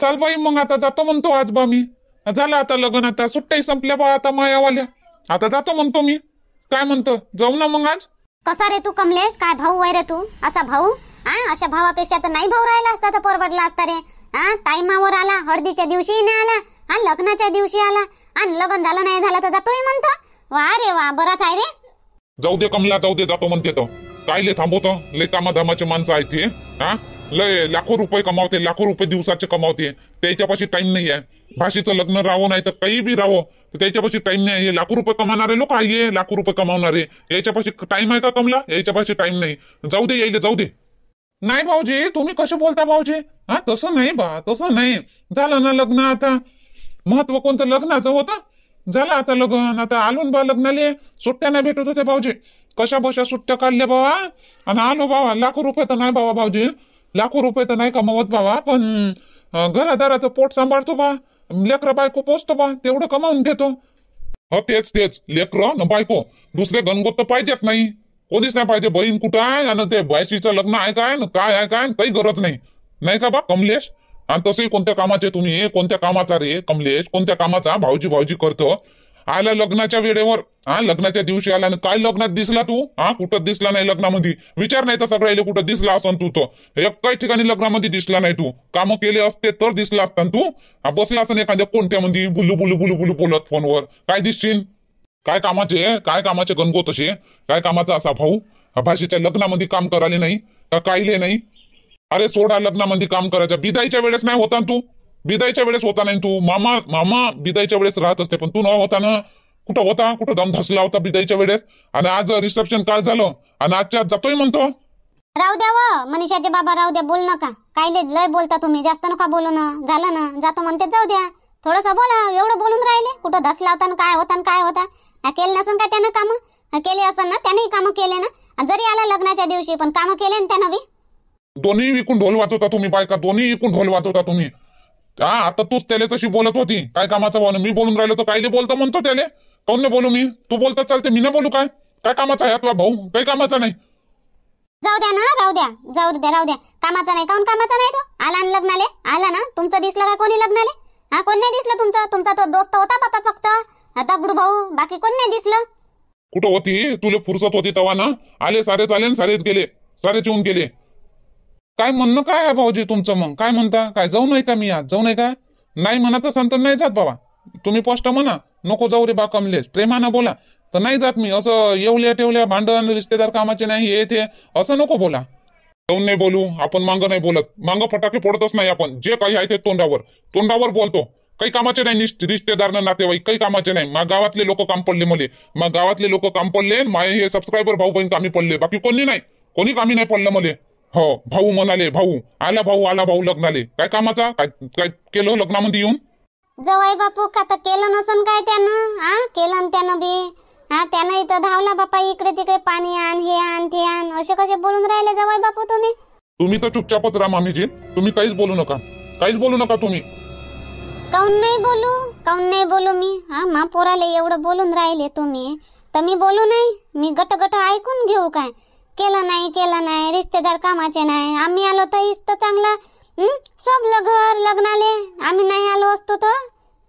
चल बाई मग आता जातो म्हणतो आज बा मी झालं आता लग्न आता सुट्ट्याही संपल्या बा आता मायावाल्या आता जातो म्हणतो मी काय म्हणतो जाऊ ना मग आज कसा रे तू कमलेस काय भाऊ वय रे तू असा भाऊ हा अशा भावापेक्षा तर नाही भाऊ राहिला असता तर परवडला असता रे हा टाइमावर आला हळदीच्या दिवशी नाही आला आणि लग्नाच्या दिवशी आला आणि लग्न झालं नाही झालं तर जातोय म्हणतो वा रे वा बराच आहे रे जाऊ दे कमला जाऊ दे जातो म्हणते तो काय ले थांबवतो ले कामाधामाचे माणसं आहेत हा लय लाखो रुपये कमावते लाखो रुपये दिवसाचे कमावते त्याच्यापाशी टाइम नाही आहे भाषेचं लग्न राहो नाही तर काही बी राहो त्याच्यापाशी टाइम नाही आहे लाखो रुपये कमावणारे लोक आहे लाखो रुपये कमावणारे याच्यापाशी टाइम आहे का कमला याच्यापाशी टाइम नाही जाऊ दे यायले जाऊ दे नाही भाऊजी तुम्ही कसे बोलता भाऊजी हा तसं नाही बा तसं नाही झालं ना लग्न आता महत्व कोणतं लग्नाचं होतं झालं आता लग्न आता आलून बा लग्नाले सुट्ट्या नाही भेटत होते भाऊजी कशा बशा सुट्ट्या काढल्या बाबा आणि आलो बाबा लाखो रुपये तर नाही बाबा भाऊजी लाखो रुपये तर नाही कमावत बाबा पण घरादाराचं पोट सांभाळतो बा लेकर बायको पोचतो बा तेवढं कमावून घेतो हा तेच तेच लेकर बायको दुसरे गणगोत तर पाहिजेच नाही कोणीच नाही पाहिजे बहीण कुठं आहे आणि ते बायशीचं लग्न आहे काय ना काय आहे काय काही गरज नाही नाही का बा कमलेश आणि तसंही कोणत्या कामाचे तुम्ही कोणत्या कामाचा रे कमलेश कोणत्या कामाचा भाऊजी भाऊजी करतो आला लग्नाच्या वेळेवर हा लग्नाच्या दिवशी आला आणि काय लग्नात दिसला तू हा कुठं दिसला नाही लग्नामध्ये विचार नाही तर सगळ्याला कुठं दिसला असन तू तर काही ठिकाणी लग्नामध्ये दिसला नाही तू काम केले असते तर दिसला असता तू हा बसला असन एखाद्या कोणत्या मध्ये बुलू बुलू बुलू बुलू बोलत फोनवर काय दिसशील काय कामाचे काय कामाचे गणगो तसे काय कामाचा असा भाऊ भाषेच्या लग्नामध्ये काम करायला नाही का हे नाही अरे सोडा लग्नामध्ये काम करायचं बिदाईच्या वेळेस नाही होता तू बिदायच्या वेळेस होता नाही तू मामा मामा बिदाईच्या वेळेस राहत असते पण तू न होता ना कुठं होता कुठं दम धसला होता बिदायच्या वेळेस आणि आज रिसेप्शन काल झालं आणि आजच्या जातोय म्हणतो राहू द्या व मनीषाचे बाबा राहू द्या बोल नका काय लय बोलता तुम्ही जास्त नका बोलू ना झालं ना जातो म्हणते जाऊ द्या थोडस बोला एवढं बोलून राहिले कुठं धसला होता काय होता काय होता केलं नसन का त्यानं काम केले असन ना त्यानेही काम केले ना जरी आला लग्नाच्या दिवशी पण काम केले ना त्यानं दोन्ही विकून ढोल वाचवता तुम्ही बायका दोन्ही विकून ढोल वाचवता तुम्ही हा आता तूच त्याला तशी बोलत होती काय कामाचं बोल मी बोलून राहिलो तर नाही बोलतो म्हणतो त्याले काऊन नाही बोलू मी तू बोलता चालते मी ना बोलू काय काय कामाचा आहे आपला भाऊ काय कामाचा नाही जाऊ द्या ना राहू द्या जाऊ द्या राहू द्या कामाचा नाही काऊन कामाचा नाही तो आला ना लग्नाले आला ना तुमचं दिसलं का कोणी लग्नाले हा कोण नाही दिसलं तुमचं तुमचा तो दोस्त होता बापा फक्त गुड भाऊ बाकी कोण नाही दिसलं कुठं होती तुला फुरसत होती तेव्हा ना आले सारे चालेल सारेच गेले सारेच येऊन गेले काय म्हणणं काय आहे भाऊजी तुमचं मग काय म्हणता काय जाऊ नाही का मी आज जाऊ नाही का नाही म्हणा तर नाही जात बाबा तुम्ही पोस्ट म्हणा नको जाऊ रे बा कमलेश प्रेमानं बोला तर नाही जात मी असं येवल्या ठेवल्या भांडण रिश्तेदार कामाचे नाही हे ते असं नको बोला जाऊन नाही बोलू आपण मांग नाही बोलत मांग फटाके फोडतच नाही आपण जे काही आहे ते तोंडावर तोंडावर बोलतो काही कामाचे नाही रिश्तेदार ना नातेवाईक काही कामाचे नाही मग गावातले लोक काम पडले मले मग गावातले लोक काम पडले माय हे सबस्क्रायबर भाऊ बहीण कामी पडले बाकी कोणी नाही कोणी कामी नाही पडलं मले हो भाऊ म्हणाले भाऊ आला भाऊ आला भाऊ लग्नाले काय कामाचा काय काय केलं लग्नामध्ये येऊन जवाई बापू का तर केलं नसन काय त्यानं हा केलं त्यानं बी हा त्यानं इथं धावला बापा इकडे तिकडे पाणी आण हे आण ते आण असे कसे बोलून राहिले जवाई बापू तुम्ही तुम्ही तर चुपचापच राहा मामीजी तुम्ही काहीच बोलू नका काहीच बोलू नका तुम्ही काऊन नाही बोलू काऊन नाही बोलू मी हा मा पोराले एवढं बोलून राहिले तुम्ही तर मी बोलू नाही मी गट गट ऐकून घेऊ काय केलं नाही केलं नाही रिश्तेदार कामाचे नाही आम्ही आलो तर इस्त चांगलं सोबलं घर लग्नाले आम्ही नाही आलो असतो तर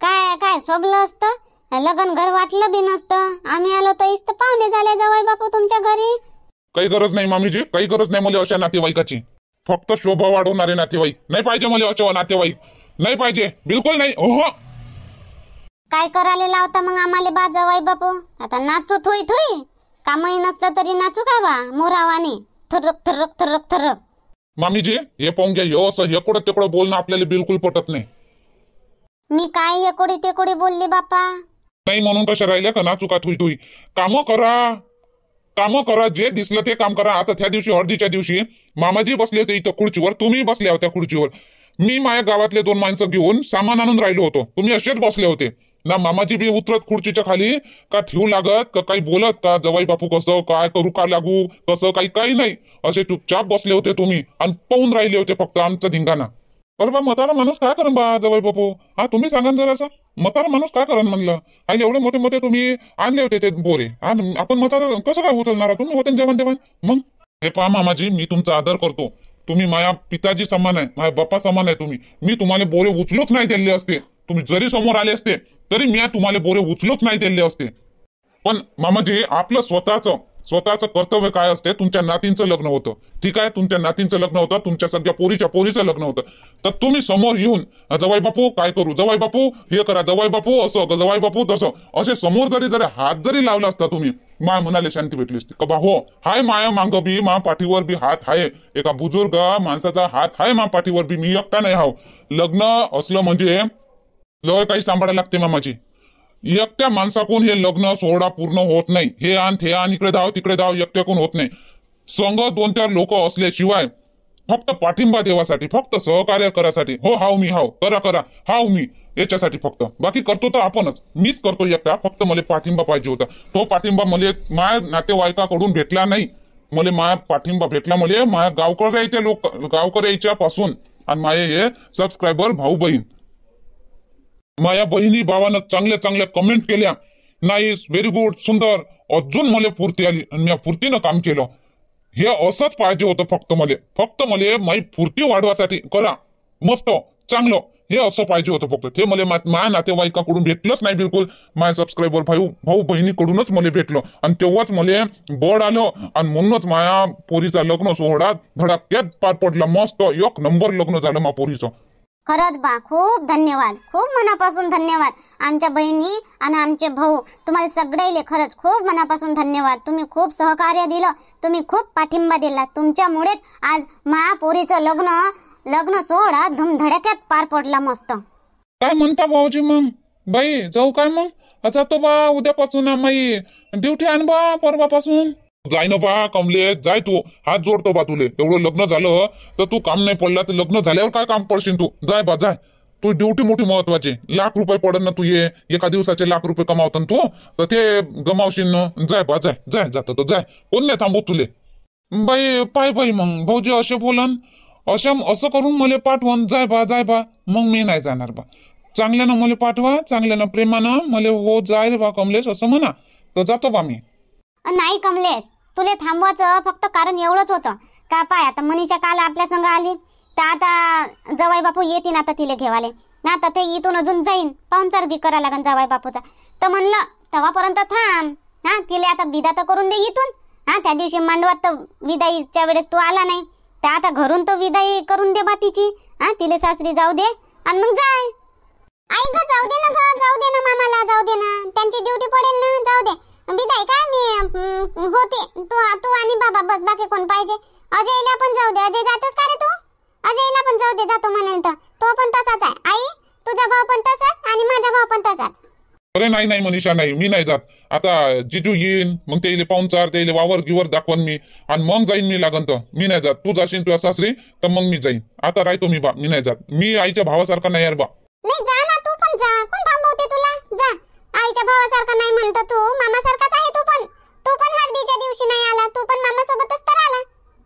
काय काय सोबलं असतं लग्न घर वाटलं बी नसतं आम्ही आलो तर इस्त पाहुणे झाले जवळ बापू तुमच्या घरी काही गरज नाही मामीजी काही गरज नाही मला अशा नातेवाईकाची फक्त शोभा वाढवणारे नातेवाईक नाही पाहिजे मला अशा नातेवाईक नाही पाहिजे बिलकुल नाही ओहो काय करायला लावता मग आम्हाला बाजवाई बापू आता नाचू थुई थुई कामही नसलं तरी नाचू का बा मोरावाने थरक थरक थरक थरक मामीजी हे पाहून घ्या हे असं एकोड तेकड बोलणं आपल्याला बिलकुल पटत नाही मी काय हे तेकोडी बोलली बापा नाही म्हणून कशा राहिले का नाचू का थुई तुई काम करा काम करा जे दिसलं ते काम करा आता त्या दिवशी हळदीच्या दिवशी मामाजी बसले होते इथं खुर्चीवर तुम्ही बसल्या होत्या खुर्चीवर मी माझ्या गावातले दोन माणसं घेऊन सामान आणून राहिलो होतो तुम्ही असेच बसले होते ना मामाची बी उतरत खुर्चीच्या खाली का ठेऊ लागत का काही बोलत का जवाई बापू कसं काय करू का लागू कसं काही काही नाही असे चुपचाप बसले होते तुम्ही आणि पाहून राहिले होते फक्त आमचा धिंगाणा अरे बा मतारा माणूस काय करन बा जवाई बापू हा तुम्ही सांगा जरासा असं माणूस काय करण म्हणलं आणि एवढे मोठे मोठे तुम्ही आणले होते ते बोरे आणि आपण मताला कसं काय उचलणार तुम्ही होते जेवण देवण मग हे पहा मामाजी मी तुमचा आदर करतो तुम्ही माझ्या पिताजी समान आहे माझ्या बाप्पा समान आहे तुम्ही मी तुम्हाला बोरे उचलूच नाही दिले असते तुम्ही जरी समोर आले असते तरी मी तुम्हाला बोरे उचलूच नाही दिले असते पण मामाजी आपलं स्वतःचं स्वतःचं कर्तव्य काय असते तुमच्या नातींचं लग्न होतं ठीक आहे तुमच्या नातींचं लग्न होतं तुमच्या सगळ्या पोरीच्या पोरीचं लग्न होतं तर तुम्ही समोर येऊन जवाई बापू काय करू जवाई बापू हे करा जवाई बापू असं जवाई बापू तसं असे समोर जरी जरी हात जरी लावला असता तुम्ही माय म्हणाले शांती भेटली असती का बा हो हाय माया मांग बी मा पाठीवर बी हात हाय एका बुजुर्ग माणसाचा हात हाय मा पाठीवर बी मी एकटा नाही हाव लग्न असलं म्हणजे लय काही सांभाळायला लागते मामाची एकट्या माणसाकून हे लग्न सोहळा पूर्ण होत नाही हे आण हे आण इकडे धाव तिकडे धाव एकट्याकून होत नाही संघ दोन चार लोक असल्याशिवाय फक्त पाठिंबा देवासाठी फक्त सहकार्य करासाठी हो हाव मी हाव करा करा हाव मी याच्यासाठी फक्त बाकी करतो तर आपणच मीच करतो एकटा फक्त मला पाठिंबा पाहिजे होता तो पाठिंबा मला माया नातेवाईकाकडून भेटला नाही मला माया पाठिंबा भेटला मला माया यायच्या लोक गावकऱ्याच्या पासून आणि माझे हे सबस्क्रायबर भाऊ बहीण माया बहिणी भावानं चांगल्या चांगल्या कमेंट केल्या नाईस व्हेरी गुड सुंदर अजून मला पूर्ती आली आणि मी पूर्तीनं काम केलं हे असंच पाहिजे होतं फक्त मला फक्त मला माई पूर्ती वाढवासाठी करा मस्त चांगलं हे असं पाहिजे होतं फक्त ते मला माया नातेवाईकाकडून भेटलंच नाही बिलकुल माय सबस्क्रायबर भाऊ भाऊ बहिणीकडूनच मला भेटलं आणि तेव्हाच मला बळ आलं आणि म्हणूनच माया पोरीचा लग्न सोहळा धडाक्यात पार पडला मस्त एक नंबर लग्न झालं मा पोरीचं खरंच बा खूप धन्यवाद खूप मनापासून धन्यवाद आमच्या बहिणी आणि आमचे भाऊ तुम्हाला सगळ्याले खरंच खूप मनापासून धन्यवाद तुम्ही खूप सहकार्य दिलं तुम्ही खूप पाठिंबा दिला तुमच्यामुळेच आज महापुरीचं लग्न लग्न सोहळा धुमधडक्यात पार पडला मस्त काय म्हणता भाऊजी मग बाई जाऊ काय मग अच्छा तो बा उद्यापासून आम्ही ड्युटी आण बा परवापासून जाय ना बा कमले जाय तू हात जोडतो बा तुले एवढं लग्न झालं तर तू काम नाही पडला तर लग्न झाल्यावर काय काम पडशील तू जाय बा जाय तू ड्युटी मोठी महत्वाची लाख रुपये पडन ना तू ये एका दिवसाचे लाख रुपये कमावतो तू तर ते गमावशील ना जाय बा जाय जाय जात जाय कोण नाही थांबू तुले बाई पाय बाई मग भाऊजी असे बोलन अशा असं करून मला पाठवण जाय बा जाय बा मग मी नाही जाणार बा चांगल्यानं मला पाठवा चांगल्यानं प्रेमानं मला हो जाय रे बा कमलेश असं म्हणा तर जातो बा मी नाही कमलेश तुले थांबवायचं फक्त कारण एवढंच होतं का पाय आता मनीषा काल आपल्या संग आली तर आता जवाई बापू येतील आता तिले घेवाले ना आता ते इथून अजून जाईन पाहुणचारगी करा लागन जवाई बापूचा तर म्हणलं तेव्हापर्यंत थांब हा तिले आता विदा तर करून दे इथून हा त्या दिवशी मांडवात तर विदाईच्या वेळेस तू आला नाही तर आता घरून तर विदाई करून दे बा तिची हा तिले सासरी जाऊ दे आणि मग जाय आई ग जाऊ दे ना जाऊ दे ना मामाला जाऊ दे ना त्यांची ड्युटी पडेल ना जाऊ दे बिदाई काय मी होते तू तू आणि बाबा बस बाकी कोण पाहिजे अजयला पण जाऊ दे अजय जातोस का रे तू अजयला पण जाऊ दे जातो म्हणेल तो पण तसाच आहे आई तुझा भाऊ पण तसाच आणि माझा भाऊ पण तसाच अरे नाही नाही मनीषा नाही मी नाही जात आता जिजू येईन मग ते पाहुणचार ते वावर गिवर दाखवन मी आणि मग जाईन मी लागन तर मी नाही जात तू जाशील तुझ्या सासरी तर मग मी जाईन आता राहतो मी बा मी नाही जात मी आईच्या भावासारखा नाही यार बा नाही जा ना तू पण जा कोण थांबवते तुला जा आईच्या भावासारखा नाही म्हणतो तू मामासारखाच आहे तू पण तू पण हळदीच्या दिवशी नाही आला तू पण मामा सोबतच तर आला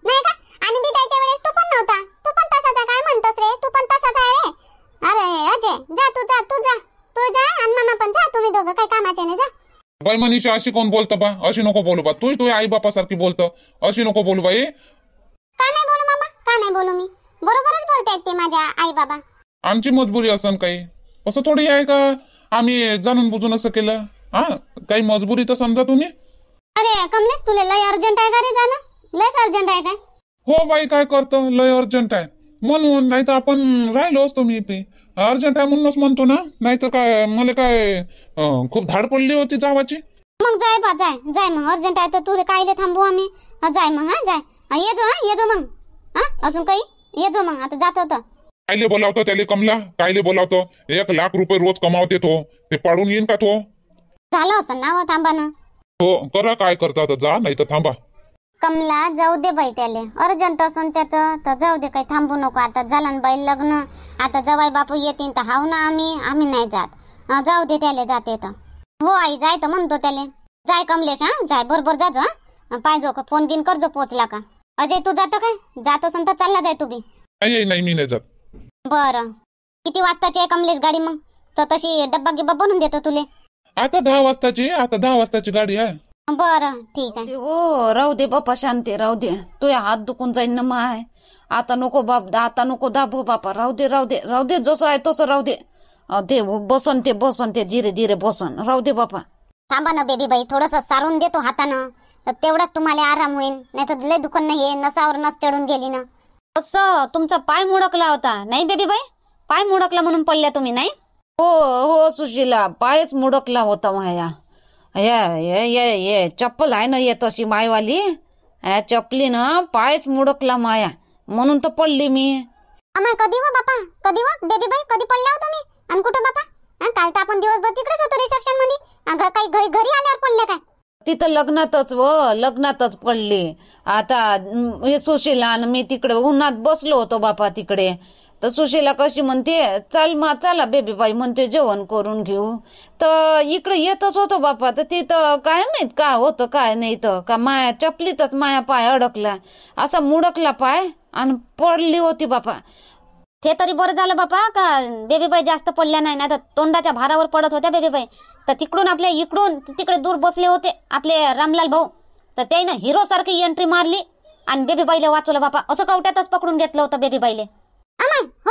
नाही का आणि मी वेळेस तू पण नव्हता तू पण तसाच आहे काय म्हणतोस रे तू पण तसाच आहे रे अरे अजय जा तू जा तू जा तू जा आणि मामा पण जा तुम्ही दोघं काय कामाचे नाही जा बाई मनीषा अशी कोण बोलतो बा अशी नको बोलू बा तू तू आई सारखी बोलतो अशी नको बोलू बाई का नाही बोलू मामा का नाही बोलू मी बरोबरच बोलतायत ते माझ्या आई बाबा आमची मजबुरी असन काही असं थोडी आहे का आम्ही जाणून बुजून असं केलं हा काही मजबुरी तर समजा तुम्ही अरे कमलेश तुला लय अर्जंट आहे का रे जाणं लयच अर्जंट आहे का हो बाई काय करतो लय अर्जंट आहे म्हणून नाही तर आपण राहिलो तुम्ही मी इथे अर्जंट आहे म्हणूनच म्हणतो ना नाहीतर काय मला काय खूप धाड पडली होती जावाची मग जाय बा जाय जाय मग अर्जंट आहे तर तुला कायले थांबू आम्ही जाय मग हा जाय अ, जो हा ये जो मग हा अजून काही ये जो मग आता जात होतं कायले बोलावतो त्याले कमला कायले बोलावतो एक लाख रुपये रोज कमावते तो ते पाडून येईन का तो झालं असं नाव थांबा ना हो करा काय करता तर जा नाही तर थांबा कमला जाऊ दे बाई त्याले अर्जंट असून त्याच तर जाऊ दे काही थांबू नको आता झालं बाई लग्न आता जवाई बापू येतील तर हाव ना आम्ही आम्ही नाही जात जाऊ दे त्याले जाते तर हो आई जाय तर म्हणतो त्याले जाय कमलेश हा जाय बरोबर जाजो हा पाहिजो का फोन बिन करजो पोचला का अजय तू जातो काय जात असन तर चालला जाय तू बी नाही मी नाही जात बर किती वाजताची आहे कमलेश गाडी मग तर तशी डब्बा गिब्बा बनवून देतो तुले आता दहा वाजताची आता दहा वाजताची गाडी आहे बर ठीक आहे हो राहू दे बापा शांती राहू दे तुझे हात दुखून जाईन ना मग आता नको बाप आता नको दाबो बापा राहू दे राहू दे राहू दे जसं आहे तसं राहू दे दे बसन ते बसन ते धीरे धीरे बसन राहू दे बापा थांबा ना बेबी बाई थोडस सारून देतो हातानं तेवढाच तुम्हाला आराम होईल नाही तर लय दुखन नाही नसावर नस चढून गेली ना अस तुमचा पाय मुडकला होता नाही बेबी बाई पाय मुडकला म्हणून पडल्या तुम्ही नाही हो हो सुशीला पायच मुडकला होता माया ये ये ये चप्पल आहे ना येत अशी मायवाली या ना पायच मुडकला माया म्हणून तर पडली मी कधी व हो बापा कधी व हो? बेबी बाई कधी पडल्या होता मी आणि कुठं बापा काल तर आपण दिवसभर तिकडेच होतो रिसेप्शन मध्ये अगं काही घरी घरी आल्यावर पडल्या काय तिथं लग्नातच व लग्नातच पडली आता हे सुशीला आणि मी तिकडे उन्हात बसलो होतो बापा तिकडे तर सुशीला कशी म्हणते चाल मा चाला बेबीबाई म्हणते जेवण करून घेऊ तर इकडे येतच होतो बापा तर तिथं काय नाहीत का होतं काय नाही तर का माया चपलीतच माया पाय अडकला असा मुडकला पाय आणि पडली होती बापा ते तरी बरं झालं बापा का बेबीबाई जास्त पडल्या नाही ना तर तोंडाच्या भारावर पडत होत्या बेबीबाई तर तिकडून आपल्या इकडून तिकडे दूर बसले होते आपले रामलाल भाऊ तर त्यानं हिरो सारखी एंट्री मारली आणि बेबीबाईला वाचवलं बापा असं कवट्यातच पकडून घेतलं होतं बेबीबाईले हो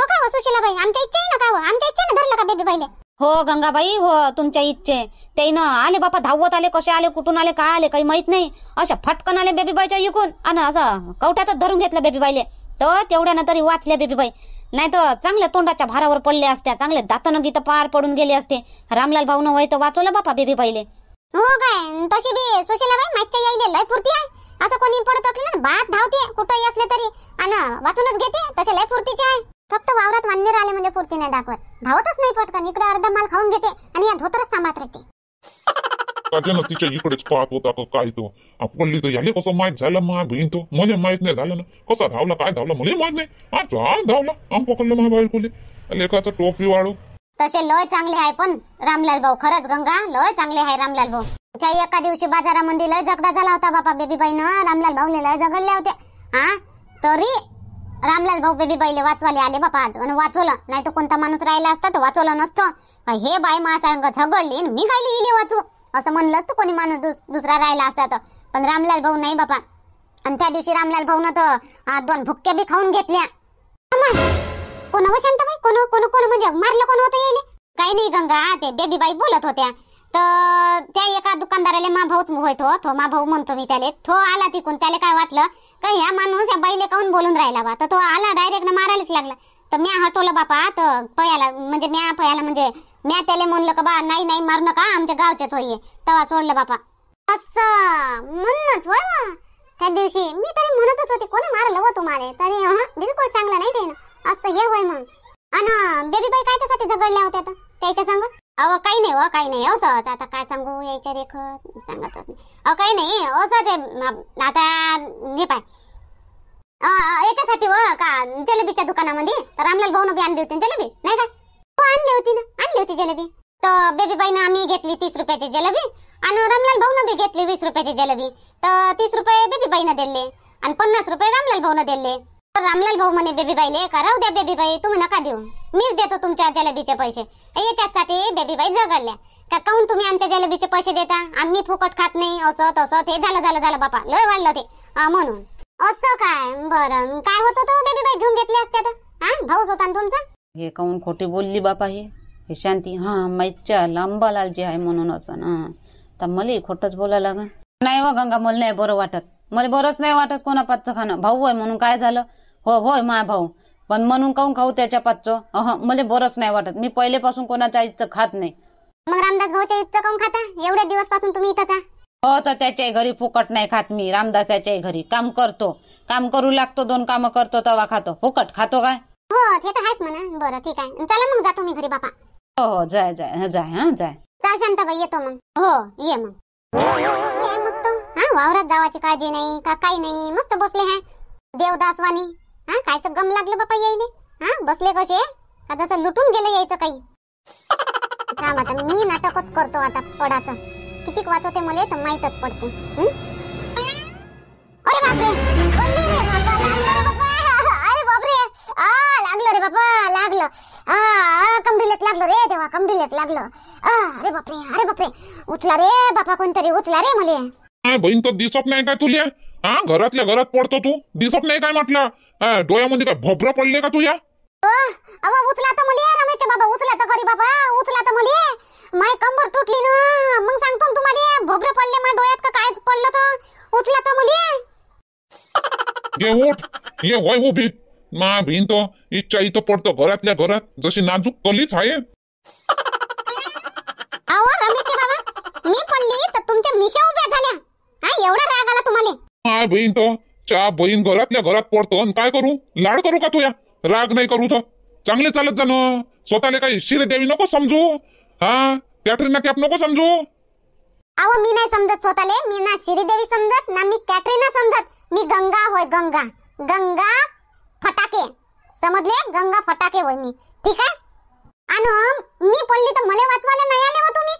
का हो आमच्या इच्छा ना हो? आमच्या धरलं का बेबीबाईले हो गंगाबाई हो तुमच्या इच्छे ना आले बापा धावत आले कसे आले कुठून आले काय आले काही माहित नाही अशा फटकन आले बेबीबाईच्या इकून आणि असं कवट्यातच धरून घेतलं बेबीबाईले तर तेवढ्यानं तरी वाचल्या बेबीबाई नाही तर चांगल्या तोंडाच्या भारावर पडले असत्या चांगले दातनं गीत पार पडून गेले असते रामलाल भाऊ होई तर वाचवलं बापा बेबी पहिले हो काय तशी बी सुशीला मागच्या यायले लय पुरती आहे असं कोणी पडत ना बात धावते कुठंही असले तरी आणि वाचूनच घेते तसे लय फुर्तीचे आहे फक्त वावरात वांदेर आले म्हणजे फुर्ती नाही दाखवत धावतच नाही फटकन इकडे अर्धा माल खाऊन घेते आणि या धोतरच सांभाळत राहते काजल तिच्या इकडेच पाहत होता का काय तो पल्ली तर याले कसं माहित झालं मा बहीण तो मला माहित नाही झालं ना कसा धावला काय धावला मला माहित नाही आज धावला आम पकडलं महाबाहेर कोले लेखाचा टोपी वाढू तसे लय चांगले आहे पण रामलाल भाऊ खरंच गंगा लय चांगले आहे रामलाल भाऊ त्या एका दिवशी बाजारामध्ये लय झगडा झाला होता बापा बेबी बेबीबाईनं रामलाल भाऊले लय झगडले होते हा तरी रामलाल भाऊ बेबी बेबीबाईले वाचवाले आले बापा आज आणि वाचवलं नाही तर कोणता माणूस राहिला असता तर वाचवलं नसतं हे बाई माझ्या झगडली मी काय इले वाचू असं म्हणलंच तर कोणी माणूस दुसरा राहिला असतात पण रामलाल भाऊ नाही बापा आणि त्या दिवशी रामलाल भाऊ तर दोन भुक्के बी खाऊन घेतल्या कोण हो कोण हो? कोण कोण म्हणजे मारलं कोण होतं येईल काही नाही गंगा ते बेबी बाई बोलत होत्या तर त्या एका दुकानदाराला मा भाऊच होतो तो तो मा भाऊ म्हणतो मी त्याला थो आला तिकून त्याला काय वाटलं का ह्या माणूस या बाईले काऊन बोलून राहिला बा तर तो आला डायरेक्ट मारायलाच लागला तर म्या हटवलं बापा तर पयाला म्हणजे म्या पयाला म्हणजे म्या त्याला म्हणलं का बा नाही नाही मारू का आमच्या गावच्याच होईये तवा सोडलं बापा अस म्हणूनच होय त्या दिवशी मी तरी म्हणतच होते कोणी मारलं हो तुम्हाला तरी बिलकुल चांगलं नाही ते असं हे होय मग अन बेबी बाई कायच्यासाठी झगडल्या होत्या त्याच्या सांग अहो काही नाही हो काही नाही हो आता काय सांगू याच्या देखत सांगत अहो काही नाही असं ते आता हे पाय याच्यासाठी व का जलेबीच्या दुकानामध्ये तर रामलाल भाऊ बी आणली होती जलेबी नाही का हो आणली होती ना आणली होती जलेबी तर बेबी आम्ही घेतली तीस रुपयाची जलेबी आणि रामलाल भाऊन बी घेतली वीस रुपयाची जलेबी तर तीस रुपये बेबी बाईनं दिले आणि पन्नास रुपये रामलाल भाऊन दिले तर रामलाल भाऊ म्हणे बेबी बाईले का राहू द्या बेबी बाई तुम्ही नका देऊ मीच देतो तुमच्या जलेबीचे पैसे याच्यासाठी बेबी बाई झगडल्या का काऊन तुम्ही आमच्या जलेबीचे पैसे देता आम्ही फुकट खात नाही असं तसं ते झालं झालं झालं बापा लय वाढलं ते म्हणून असं काय बरं काय होतं तो बेबी बाई घेऊन घेतली असते तर तुमचा हे काऊन खोटी बोलली बापा हे हे शांती हा मैच्या लालजी आहे म्हणून असं ना तर मला खोटच बोला लागन नाही व हो गंगा मला नाही बरं वाटत मला बरंच नाही वाटत कोणा पाचचं खाणं भाऊ आहे म्हणून काय झालं हो होय माय भाऊ पण म्हणून काऊन खाऊ त्याच्या पाचचं अह मला बरंच नाही वाटत मी पहिलेपासून कोणाच्या आईचं खात नाही मग रामदास भाऊच्या इथचं काऊन खाता एवढ्या दिवस पासून तुम्ही इथं हो तर त्याच्या घरी फुकट नाही खात मी रामदासाच्या घरी काम करतो काम करू लागतो दोन काम करतो तवा खातो फुकट खातो काय हो ते तर आहेच म्हणा बरं ठीक आहे चला मग जातो मी घरी बापा हो हो जाय जाय जाय हा जाय चाल शांताबाई येतो मग हो ये मग मस्त हा वावरात जावाची काळजी नाही का काही नाही मस्त बसले आहे देवदास वाणी हा कायचं गम लागलं बापा येईले हा बसले कसे का जसं लुटून गेले यायचं काही काम आता मी नाटकच करतो आता पडाचं कितीक वाचवते मले तर माहीतच पडते अरे बापरे बोलली रे बाबा लागलं रे बाबा अरे बापरे आ लागलं रे बाबा लागलं आ कमरिलेत लागलं रे देवा कमरिलेत लागलं आ अरे बापरे अरे बापरे उचला रे बापा कोणतरी उचला रे मले काय बहीण तर दिसत नाही काय तुला हा घरातल्या घरात पडतो तू दिसत नाही काय म्हटलं हा, डोळ्यामध्ये काय भोबरं पडले का तुझ्या अहो उचला तर मुली रमेशच्या बाबा उचला तर घरी बाबा उचला तर मुली माय कंबर तुटली ना मग सांगतो तुम्हाला भोबर पडले माझ्या डोळ्यात का काय पडलं तर उठला तर मुली ये उठ ये वय उभी मा बीन तो इच्छा इथं पडतो घरातल्या घरात जशी नाजूक कलीच आहे बाबा मी पडली तर तुमच्या मिशा उभ्या झाल्या हा एवढा राग आला तुम्हाला मा बहीण तो चा बहीण घरातल्या घरात पडतो आणि काय करू लाड करू का तुया राग नाही करू तर चांगले चालत जाण स्वतःला काही शिरे देवी नको समजू हा कॅटरीना कॅप नको समजू अहो मी नाही समजत स्वतःले मी ना श्रीदेवी समजत ना मी कॅटरीना समजत मी गंगा होय गंगा गंगा फटाके समजले गंगा फटाके होय मी ठीक आहे आणि मी पडली तर मला वाचवायला नाही आले हो तुम्ही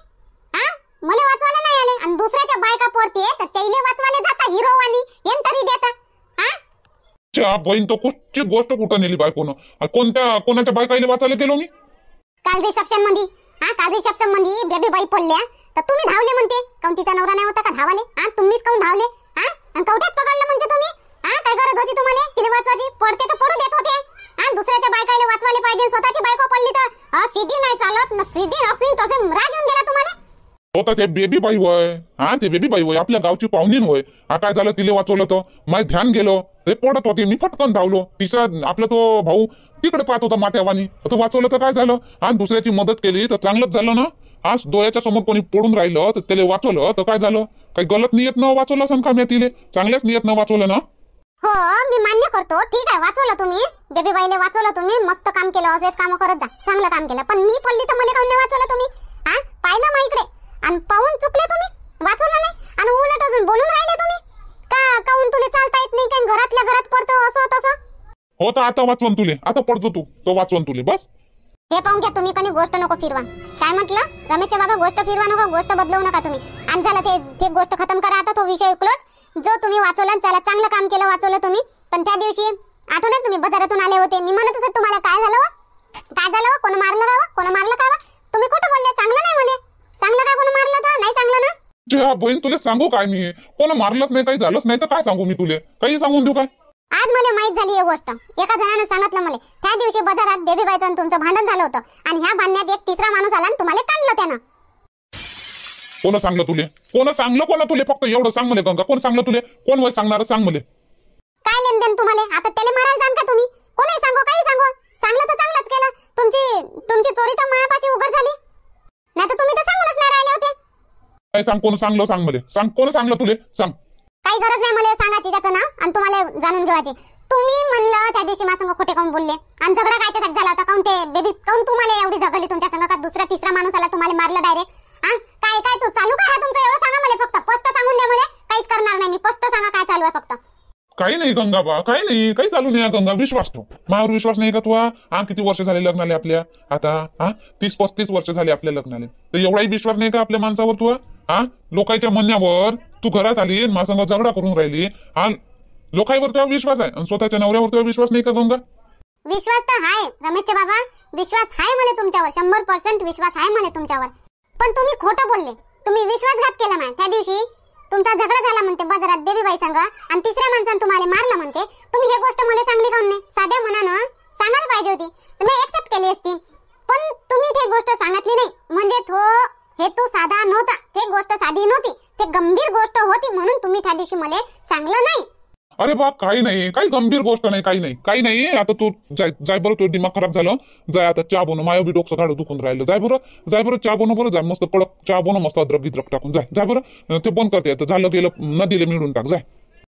हा मला वाचवायला नाही आले आणि दुसऱ्याच्या बायका पडते तर त्याने वाचवायला जाता हिरो वाली येन तरी देता हा बहीण तो कुठची गोष्ट कुठं नेली बायकोनं कोणत्या कोणाच्या बायकाईले वाचायला गेलो मी काल रिसेप्शन मध्ये काजल शॉपच्या मंदी बेबी बाई पडल्या तर तुम्ही धावले म्हणते काऊन तिचा नवरा नाही होता का धावले हा तुम्हीच काऊन धावले हा आणि कवठ्यात पकडलं म्हणते तुम्ही हा काय गरज होती तुम्हाला तिले वाचवायची पडते तर पडू देत होते हा दुसऱ्याच्या बायकाला वाचवायला पाहिजे स्वतःची बायको पडली तर सीधी नाही चालत सिधी असून तसे मरा घेऊन गेला तुम्हाला हो ते बेबी बाई होय हा ते बेबी बाई होय आपल्या गावची पाहुणी होय आता काय झालं तिले वाचवलं तर माय ध्यान गेलो ते पडत होती मी पटकन धावलो तिचा आपला तो भाऊ तिकडे पाहत होता माथ्यावानी तो वाचवलं तर काय झालं आणि दुसऱ्याची मदत केली तर चांगलंच झालं ना आज डोळ्याच्या समोर कोणी पडून राहिलं तर त्याला वाचवलं तर काय झालं काही गलत नियत न वाचवलं असं का मी चांगल्याच नियत न वाचवलं ना हो मी मान्य करतो ठीक आहे वाचवलं तुम्ही बेबी बाईले वाचवलं तुम्ही मस्त काम केलं असेच काम करत जा चांगलं काम केलं पण मी पडली तर मला नाही वाचवलं तुम्ही पाहिलं मग इकडे आणि पाहून चुकले तुम्ही वाचवलं नाही आणि उलट अजून बोलून काय घरातल्या घरात पडतो असं तसं हो तर आता वाचवण तुले आता पडतो तू तो वाचवण तुले बस हे पाहून घ्या तुम्ही कोणी गोष्ट नको फिरवा काय म्हटलं रमेशच्या बाबा गोष्ट फिरवा नको गोष्ट बदलवू नका तुम्ही आणि झालं ते ते गोष्ट खतम करा आता तो विषय क्लोज जो तुम्ही वाचवला चला चांगलं काम केलं वाचवलं तुम्ही पण त्या दिवशी आठवण तुम्ही बाजारातून आले होते मी म्हणत होते तुम्हाला काय झालं हो? काय झालं हो? कोण मारलं का कोण मारलं का तुम्ही कुठं बोलले चांगलं नाही मला चांगलं का कोण मारलं तर नाही चांगलं ना तुझ्या बहीण तुला सांगू काय मी कोण मारलंच नाही काही झालंच नाही तर काय सांगू मी तुले काही सांगून देऊ काय आज मला माहित झाली एक गोष्ट एका जणानं सांगितलं मला त्या दिवशी बाजारात देवी बायचं तुमचं भांडण झालं होतं आणि ह्या भांडण्यात एक तिसरा माणूस आला आणि तुम्हाला ताणलं त्यानं कोण सांगलं तुले कोण सांगलं कोणा तुले फक्त एवढं सांग मले गंगा कोण सांगलं तुले कोण वय सांगणार सांग मले काय देन तुम्हाला आता त्याला मारायला जाण का तुम्ही कोणी सांगो काही सांगो सांगलं तर चांगलंच केलं तुमची तुमची चोरी तर मायापाशी उघड झाली नाही तर तुम्ही तर सांगूनच नाही राहिले होते काय सांग कोण सांगलो सांग मध्ये सांग कोण सांगलं तुले सांग काही गरज नाही मला सांगायची त्याचं नाव आणि तुम्हाला जाणून घेवायची तुम्ही म्हणलं त्या दिवशी माझ्या खोटे काऊन बोलले आणि झगडा कायच्यासाठी झाला होता काऊन ते बेबी काऊन तुम्हाला एवढी झगडली तुमच्या संग का दुसरा तिसरा माणूस आला तुम्हाला मारलं डायरेक्ट हा काय काय तू चालू का तुमचं एवढं सांगा मला फक्त स्पष्ट सांगून द्या मला काहीच करणार नाही मी स्पष्ट सांगा काय चालू आहे फक्त काही नाही गंगा बा काही नाही काही चालू नाही गंगा विश्वास तो मावर विश्वास नाही का तू हा किती वर्ष झाले लग्नाले आपल्या आता हा तीस पस्तीस वर्ष झाले आपल्या लग्नाले तर एवढाही विश्वास नाही का आपल्या माणसावर तू हा लोकांच्या म्हणण्यावर तू घरात आली माझ्या संग झगडा करून राहिली हा लोकांवर तुझा विश्वास आहे आणि स्वतःच्या नवऱ्यावर तुझा विश्वास नाही का गंगा विश्वास तर आहे रमेशचे बाबा विश्वास हाय मला तुमच्यावर शंभर पर्सेंट विश्वास आहे मला तुमच्यावर पण तुम्ही खोटं बोलले तुम्ही विश्वासघात केला माय त्या दिवशी तुमचा झगडा झाला म्हणते बाजारात देवीबाई सांगा आणि तिसऱ्या माणसानं तुम्हाला मारलं म्हणते तुम्ही हे गोष्ट मला सांगली का नाही साध्या मनानं सांगायला पाहिजे होती तुम्ही एक्सेप्ट केली असती पण तुम्ही ते गोष्ट सांगितली नाही म्हणजे थो हेतू साधा नव्हता ते गोष्ट साधी नव्हती ते गंभीर गोष्ट होती म्हणून तुम्ही त्या दिवशी मला सांगलं नाही अरे बाप काही नाही काही गंभीर गोष्ट नाही काही नाही काही नाही आता तू जाय जाय बरं तुझं दिमाग खराब झालं जाय आता चहा बनव माय बी डोकं काढू दुखून राहिलं जाय बरं जाय बरं चहा बनव बरं जाय मस्त कडक चहा बनव मस्त अद्रक गिद्रक टाकून जाय जाय बरं ते बंद करते आता झालं गेलं नदीला मिळून टाक जाय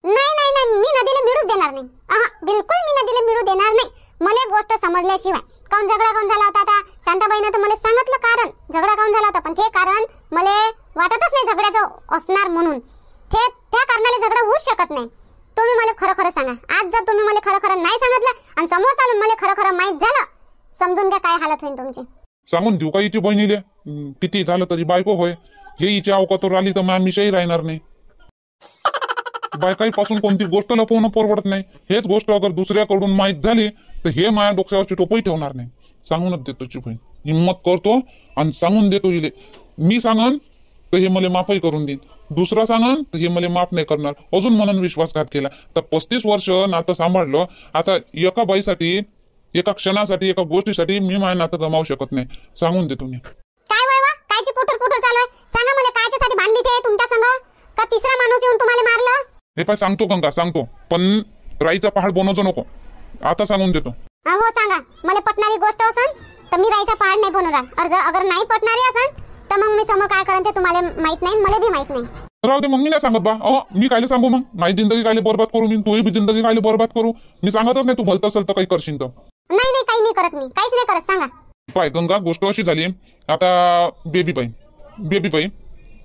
नाही नाही नाही मी नदीला मिळूच देणार नाही बिलकुल मी नदीला मिळू देणार नाही मला गोष्ट समजल्याशिवाय काऊन झगडा काऊन झाला होता आता शांताबाईनं तर मला सांगितलं कारण झगडा काऊन झाला होता पण ते कारण मला वाटतच नाही झगड्याचं असणार म्हणून ते त्या कारणाला झगडा होऊ शकत नाही तुम्ही मला खरं खरं सांगा आज जर तुम्ही मला खरं खरं नाही सांगितलं आणि समोर चालून मला खरं खरं माहित झालं समजून घ्या काय हालत होईल तुमची सांगून देऊ काही हिची बहिणीले किती झालं तरी बायको होय हे इच्छा अवकातर आली तर आम्ही राहणार नाही पासून कोणती गोष्ट लपवणं परवडत नाही हेच गोष्ट अगर दुसऱ्याकडून माहीत झाली तर हे माया डोक्यावरची टोपही ठेवणार नाही सांगूनच देतो चिपळी हिंमत करतो आणि सांगून देतो इले मी सांगन तर हे मला माफही करून देईन दुसरा सांगन तर हे मला माफ नाही करणार अजून म्हणून विश्वासघात केला तर पस्तीस वर्ष नातं सांभाळलं आता एका बाईसाठी एका क्षणासाठी एका गोष्टीसाठी मी माया नातं गमावू शकत नाही सांगून देतो मी काय मला तिसरा हे पाय सांगतो गंगा सांगतो पण राईचा पहाड बनवतो नको आता सांगून देतो हो सांगा मला पटणारी गोष्ट असन तर मी राईचा पहाड नाही बनवणार अर्ज अगर नाही पटणारी असन तर मग मी समोर काय करणार ते तुम्हाला माहित नाही मला बी माहित नाही राहू दे मग नाही सांगत बा अहो मी कायले सांगू मग माझी जिंदगी कायले बरबाद करू मी तूही बी जिंदगी कायले बरबाद करू मी सांगतच नाही तू भलत असेल तर काही करशील तर नाही नाही काही नाही करत मी काहीच नाही करत सांगा पाय गंगा गोष्ट अशी झाली आता बेबी बाई बेबी बाई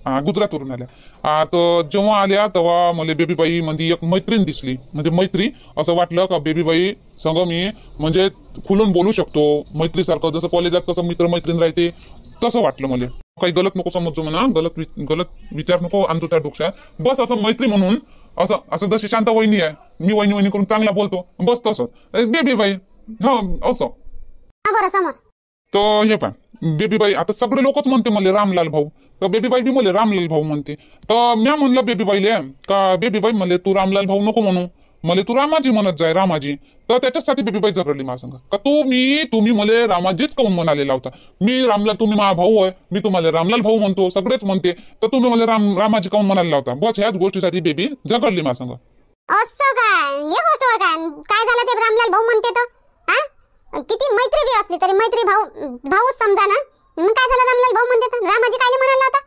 आ, गुजरातवरून आल्या तर जेव्हा आल्या तेव्हा मला बेबीबाई म्हणजे एक मैत्रीण दिसली म्हणजे मैत्री असं वाटलं का बेबीबाई सांग मी म्हणजे खुलून बोलू शकतो मैत्रीसारखं जसं कॉलेजात कसं मित्र मैत्रीण राहते तसं वाटलं मला काही गलत नको समजू म्हणा गलत गलत विचार नको आणतो त्या डोक्यात बस असं मैत्री म्हणून असं असं जशी शांत वहिनी आहे मी वहिनी वहिनी करून चांगला बोलतो बस तसंच बेबीबाई हा असं तो हे पण बेबीबाई आता सगळे लोकच म्हणते मला रामलाल भाऊ तर बेबीबाई बी मला रामलाल भाऊ म्हणते तर म्या म्हणलं बेबीबाईले का बेबीबाई म्हणले तू रामलाल भाऊ नको म्हणू मला तू रामाजी म्हणत जाय रामाजी तर त्याच्यासाठी बेबीबाई झगडली मला सांगा का तू मी तुम्ही मला रामाजीच कौन म्हणालेला होता मी रामलाल तुम्ही माझा भाऊ आहे मी तुम्हाला रामलाल भाऊ म्हणतो सगळेच म्हणते तर तुम्ही मला राम रामाजी काऊन म्हणालेला होता बस ह्याच गोष्टीसाठी बेबी झगडली मला सांगा असं काय गोष्ट काय काय झालं ते रामलाल भाऊ म्हणते तर किती मैत्री बी असली तरी मैत्री भाऊ भाऊच समजा ना मग काय झालं रामलाल भाऊ म्हणते रामाजी कायले म्हणाला होता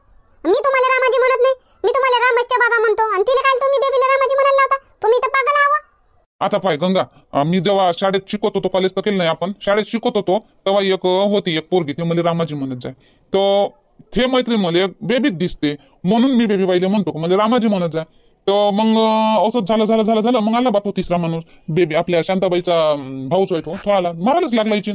मी तुम्हाला रामाजी म्हणत नाही मी तुम्हाला रामाच्या बाबा म्हणतो आणि तिला काय तुम्ही बेबीला रामाजी म्हणाला होता तुम्ही तर पागल आहो आता पाय गंगा मी जेव्हा शाळेत शिकवत होतो कॉलेज तर केलं नाही आपण शाळेत शिकत होतो तेव्हा एक होती एक पोरगी ते मला रामाजी म्हणत जाय तर ते मैत्री मला बेबीत दिसते म्हणून मी बेबी पाहिले म्हणतो मला रामाजी म्हणत जाय तर मग असंच झालं झालं झालं झालं मग आला बापू तिसरा माणूस बेबी आपल्या शांताबाईचा भाऊच वाईट हो तो आला मारायलाच लागला इचिन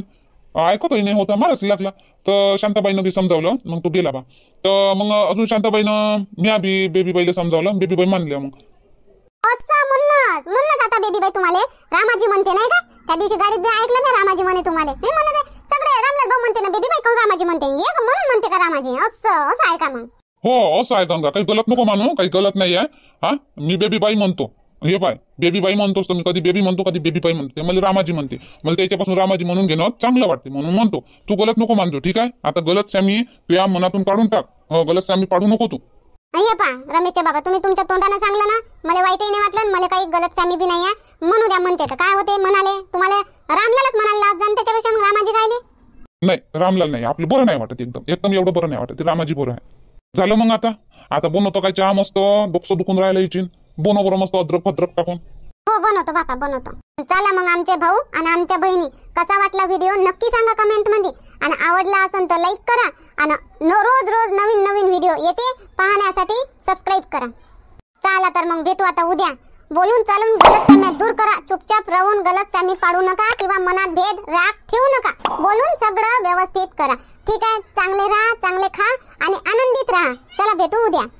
ऐकतही नाही होता मारायच लागला तर शांताबाईनं बी समजावलं मग तो गेला बा तर मग अजून शांताबाईनं म्या बी बेबीबाईला समजावलं बेबीबाई मानल्या मग असं म्हणूनच म्हणूनच आता बेबी बाई तुम्हाला रामाजी म्हणते नाही का त्या दिवशी गाडीत बी ऐकलं ना रामाजी म्हणे तुम्हाला मी म्हणते सगळे रामलाल भाऊ म्हणते ना बेबी बाई कोण रामाजी म्हणते ये म्हणून म्हणते का रामाजी असं असं आहे का मग हो असं आहे गंगा काही गलत नको मानू काही गलत नाही आहे हा मी बेबी बाई म्हणतो हे बाय बेबी बाई म्हणतोस तर मी कधी बेबी म्हणतो कधी बेबी बाई म्हणते मला रामाजी म्हणते मला त्याच्यापासून रामाजी म्हणून घेणं चांगलं वाटते म्हणून म्हणतो तू गलत नको मानतो ठीक आहे आता गलत श्यामी तू या मनातून काढून टाक हो गलत श्यामी पाडू नको तू अय्या रमेशच्या बाबा तुम्ही तुमच्या तोंडानं सांगला ना मला वाईटही नाही वाटलं मला काही गलत सॅमी बी म्हणू द्या म्हणते काय होते म्हणाले तुम्हाला रामलालच म्हणाला लाज मग रामाजी काय नाही रामलाल नाही आपलं बरं नाही वाटत एकदम एकदम एवढं बरं नाही वाटत रामाजी बरं आहे झालं मग आता आता बनवतो काय चहा मस्त डोकसं दुखून राहिलं इचिन बनव बरं मस्त अद्रक फद्रक टाकून हो बनवतो बापा बनवतो चला मग आमचे भाऊ आणि आमच्या बहिणी कसा वाटला व्हिडिओ नक्की सांगा कमेंट मध्ये आणि आवडला असेल तर लाईक करा आणि न- रोज रोज नवीन नवीन व्हिडिओ येते पाहण्यासाठी सबस्क्राईब करा चला तर मग भेटू आता उद्या बोलून चालून गलतफहम्या दूर करा चुपचाप राहून गलत गलतफहमी पाडू नका किंवा मनात भेद राग ठेवू नका बोलून सगळं व्यवस्थित करा ठीक आहे चांगले राहा चांगले खा आणि आनंदित राहा चला भेटू उद्या